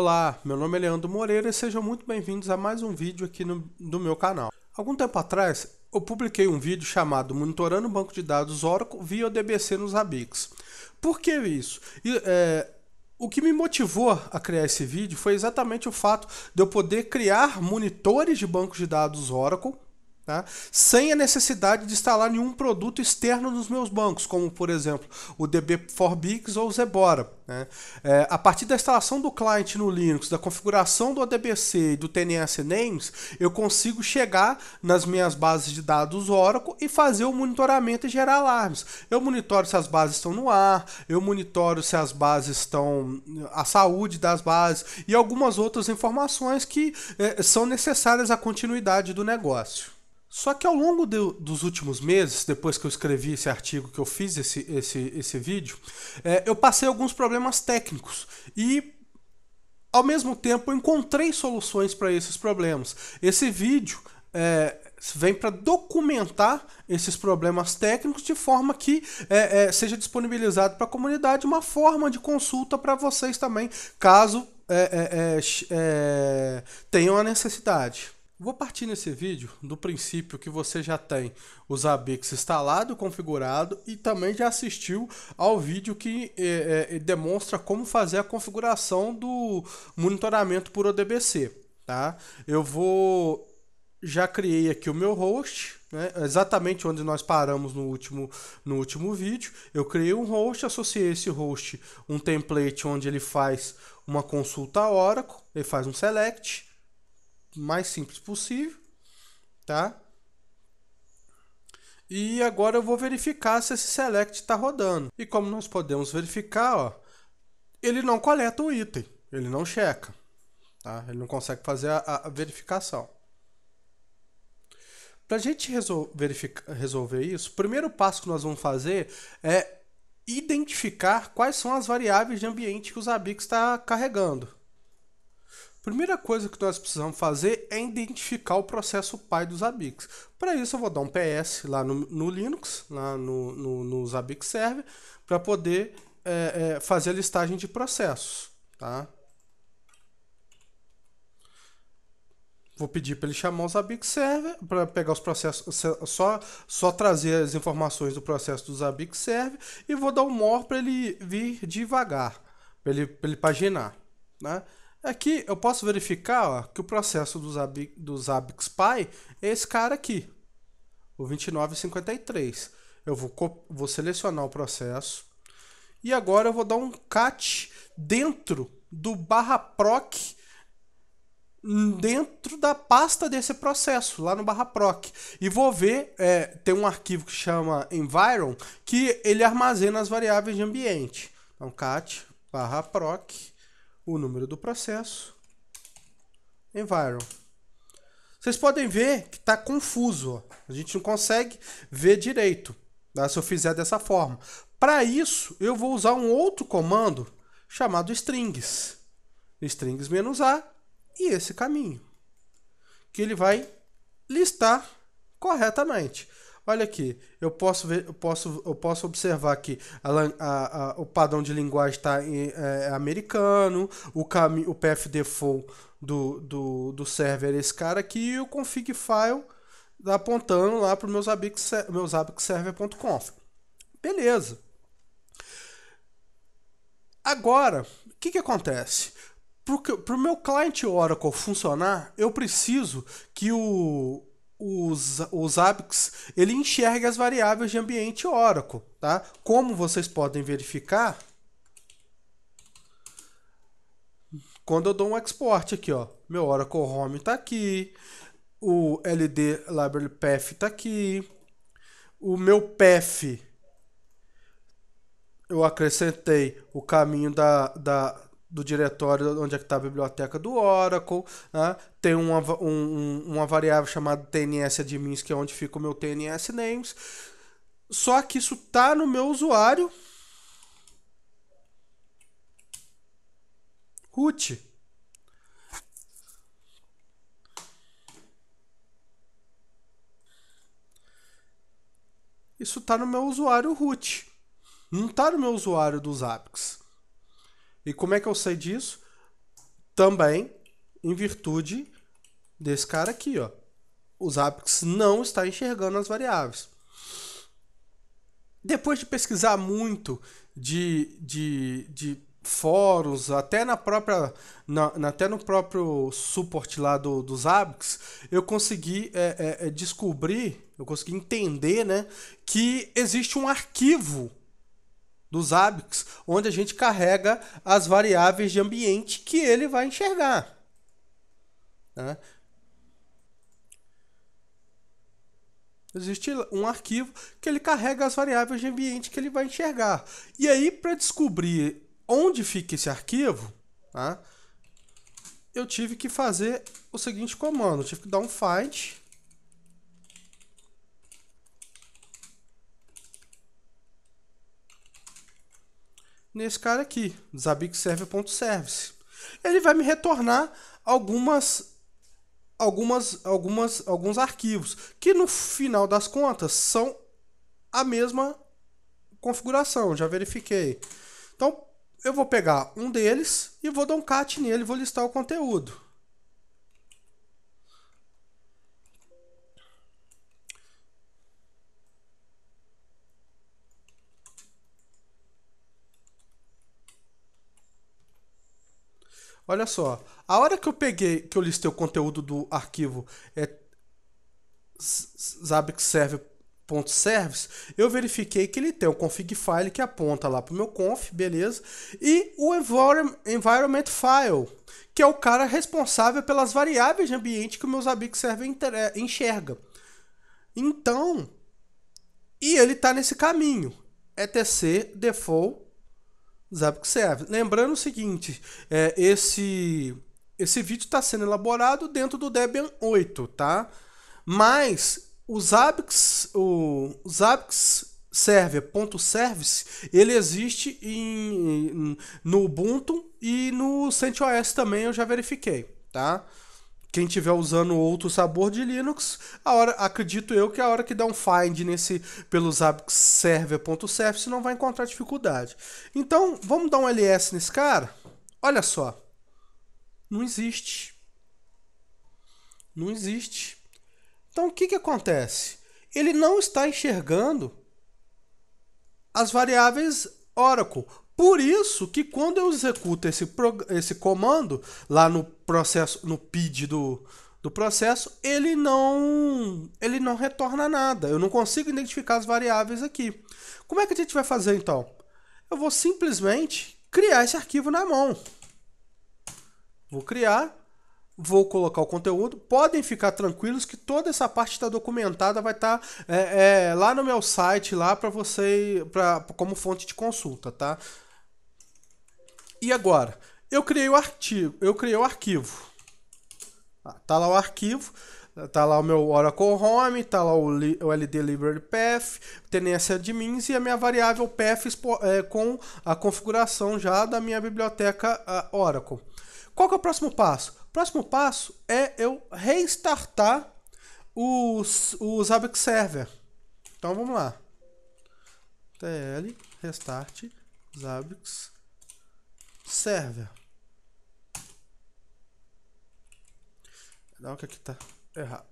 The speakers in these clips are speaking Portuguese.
Olá, meu nome é Leandro Moreira e sejam muito bem-vindos a mais um vídeo aqui no, do meu canal. Algum tempo atrás, eu publiquei um vídeo chamado Monitorando o Banco de Dados Oracle via ODBC nos ABIX. Por que isso? E, é, o que me motivou a criar esse vídeo foi exatamente o fato de eu poder criar monitores de bancos de dados Oracle Tá? sem a necessidade de instalar nenhum produto externo nos meus bancos, como por exemplo o DB4Bix ou o Zebora. Né? É, a partir da instalação do cliente no Linux, da configuração do ADBC, e do TNS Names, eu consigo chegar nas minhas bases de dados Oracle e fazer o monitoramento e gerar alarmes. Eu monitoro se as bases estão no ar, eu monitoro se as bases estão. a saúde das bases e algumas outras informações que é, são necessárias à continuidade do negócio. Só que ao longo de, dos últimos meses, depois que eu escrevi esse artigo, que eu fiz esse, esse, esse vídeo, é, eu passei alguns problemas técnicos e, ao mesmo tempo, encontrei soluções para esses problemas. Esse vídeo é, vem para documentar esses problemas técnicos de forma que é, é seja disponibilizado para a comunidade uma forma de consulta para vocês também, caso é, é, tenham a necessidade. Vou partir nesse vídeo do princípio que você já tem o Zabbix instalado, configurado e também já assistiu ao vídeo que é, é, é demonstra como fazer a configuração do monitoramento por ODBC. Tá? Eu vou já criei aqui o meu host, né, exatamente onde nós paramos no último, no último vídeo. Eu criei um host, associei esse host um template onde ele faz uma consulta Oracle, ele faz um select mais simples possível, tá? E agora eu vou verificar se esse select está rodando. E como nós podemos verificar, ó, ele não coleta o item, ele não checa, tá? Ele não consegue fazer a, a verificação. Para a gente resol resolver isso, o primeiro passo que nós vamos fazer é identificar quais são as variáveis de ambiente que o Zabbix está carregando. Primeira coisa que nós precisamos fazer é identificar o processo pai do Zabbix. Para isso eu vou dar um PS lá no, no Linux, lá no, no, no Zabbix Server, para poder é, é, fazer a listagem de processos. Tá? Vou pedir para ele chamar o Zabbix Server para pegar os processos, só, só trazer as informações do processo do Zabbix Server e vou dar um mor para ele vir devagar, para ele, ele paginar. Né? Aqui é eu posso verificar ó, que o processo dos, ab, dos AbixPy é esse cara aqui, o 2953. Eu vou, vou selecionar o processo e agora eu vou dar um cat dentro do barra proc dentro da pasta desse processo, lá no barra proc. E vou ver, é, tem um arquivo que chama environ, que ele armazena as variáveis de ambiente. Então, cat barra proc o número do processo, environ. Vocês podem ver que está confuso. A gente não consegue ver direito tá? se eu fizer dessa forma. Para isso, eu vou usar um outro comando chamado strings. Strings-a e esse caminho. Que ele vai listar corretamente. Olha aqui, eu posso ver, eu posso, eu posso observar que a, a, a, o padrão de linguagem está é, é, americano, o, cami, o path default do, do, do server é esse cara aqui e o config file tá apontando lá para o meus server.conf. Beleza. Agora, o que, que acontece? Para o meu client Oracle funcionar, eu preciso que o, os, os ABICs, ele enxerga as variáveis de ambiente Oracle, tá? Como vocês podem verificar, quando eu dou um export aqui, ó, meu Oracle Home está aqui, o LD Library Path está aqui, o meu path eu acrescentei o caminho da, da, do diretório onde é que está a biblioteca do Oracle, né? tem uma, um, uma variável chamada TNS admins, que é onde fica o meu TNS names. Só que isso está no meu usuário root. Isso está no meu usuário root. Não está no meu usuário dos apps. E como é que eu sei disso? Também em virtude desse cara aqui, ó. O Zapix não está enxergando as variáveis. Depois de pesquisar muito de, de, de fóruns, até na própria na, até no próprio suporte lá do, dos Abix, eu consegui é, é, é, descobrir, eu consegui entender, né, que existe um arquivo dos hábitos, onde a gente carrega as variáveis de ambiente que ele vai enxergar. Né? Existe um arquivo que ele carrega as variáveis de ambiente que ele vai enxergar. E aí, para descobrir onde fica esse arquivo, tá? eu tive que fazer o seguinte comando. Eu tive que dar um find nesse cara aqui, zabixserver.service. Ele vai me retornar algumas algumas algumas alguns arquivos que no final das contas são a mesma configuração, já verifiquei. Então, eu vou pegar um deles e vou dar um cat nele, vou listar o conteúdo. Olha só, a hora que eu peguei, que eu listei o conteúdo do arquivo é zabxserve.service, eu verifiquei que ele tem o config file que aponta lá para o meu conf, beleza? E o environment file, que é o cara responsável pelas variáveis de ambiente que o meu zabbixserve enxerga. Então, e ele está nesse caminho, etc default Sabe o que serve. Lembrando o seguinte, é, esse, esse vídeo está sendo elaborado dentro do Debian 8, tá? Mas o Zabbix, o Zabbix server.service, ele existe em, em, no Ubuntu e no CentOS também, eu já verifiquei, tá? quem tiver usando outro sabor de Linux, a hora, acredito eu que é a hora que dá um find nesse pelo server.serve, você não vai encontrar dificuldade. Então, vamos dar um ls nesse cara? Olha só. Não existe. Não existe. Então, o que que acontece? Ele não está enxergando as variáveis Oracle. Por isso que quando eu executo esse, esse comando lá no processo, no PID do, do processo, ele não ele não retorna nada. Eu não consigo identificar as variáveis aqui. Como é que a gente vai fazer então? Eu vou simplesmente criar esse arquivo na mão. Vou criar, vou colocar o conteúdo. Podem ficar tranquilos que toda essa parte está documentada, vai estar tá, é, é, lá no meu site lá para você, para como fonte de consulta, tá? E agora? Eu criei o artigo, eu criei o arquivo. Ah, tá lá o arquivo, tá lá o meu Oracle Home, tá lá o, o LD Library Path, tenência admins e a minha variável path é, com a configuração já da minha biblioteca Oracle. Qual que é o próximo passo? O próximo passo é eu restartar os, o Zabbix Server. Então vamos lá. TL restart Zabbix server. Não, que aqui é tá errado.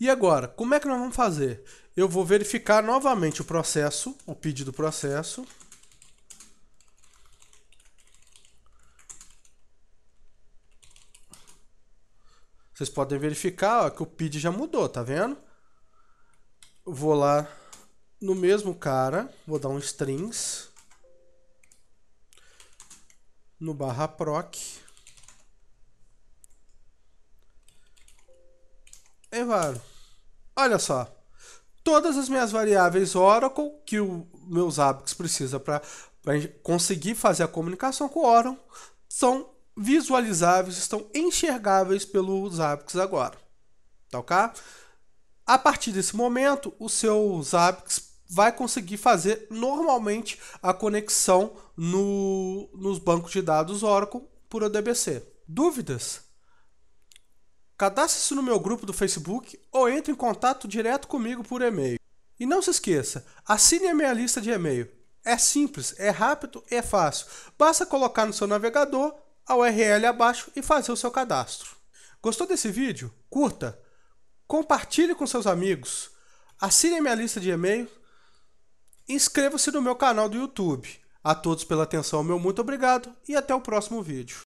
E agora, como é que nós vamos fazer? Eu vou verificar novamente o processo, o PID do processo. Vocês podem verificar ó, que o PID já mudou, tá vendo? vou lá no mesmo cara, vou dar um strings no barra proc var Olha só. Todas as minhas variáveis Oracle que o meus Zabbix precisa para conseguir fazer a comunicação com o Oracle são visualizáveis, estão enxergáveis pelo Zabbix agora. Tá ok? A partir desse momento, o seu Zabbix vai conseguir fazer normalmente a conexão no, nos bancos de dados Oracle por ODBC. Dúvidas? Cadastre-se no meu grupo do Facebook ou entre em contato direto comigo por e-mail. E não se esqueça, assine a minha lista de e-mail. É simples, é rápido e é fácil. Basta colocar no seu navegador a URL abaixo e fazer o seu cadastro. Gostou desse vídeo? Curta, compartilhe com seus amigos, assine a minha lista de e-mail Inscreva-se no meu canal do YouTube. A todos pela atenção, meu muito obrigado e até o próximo vídeo.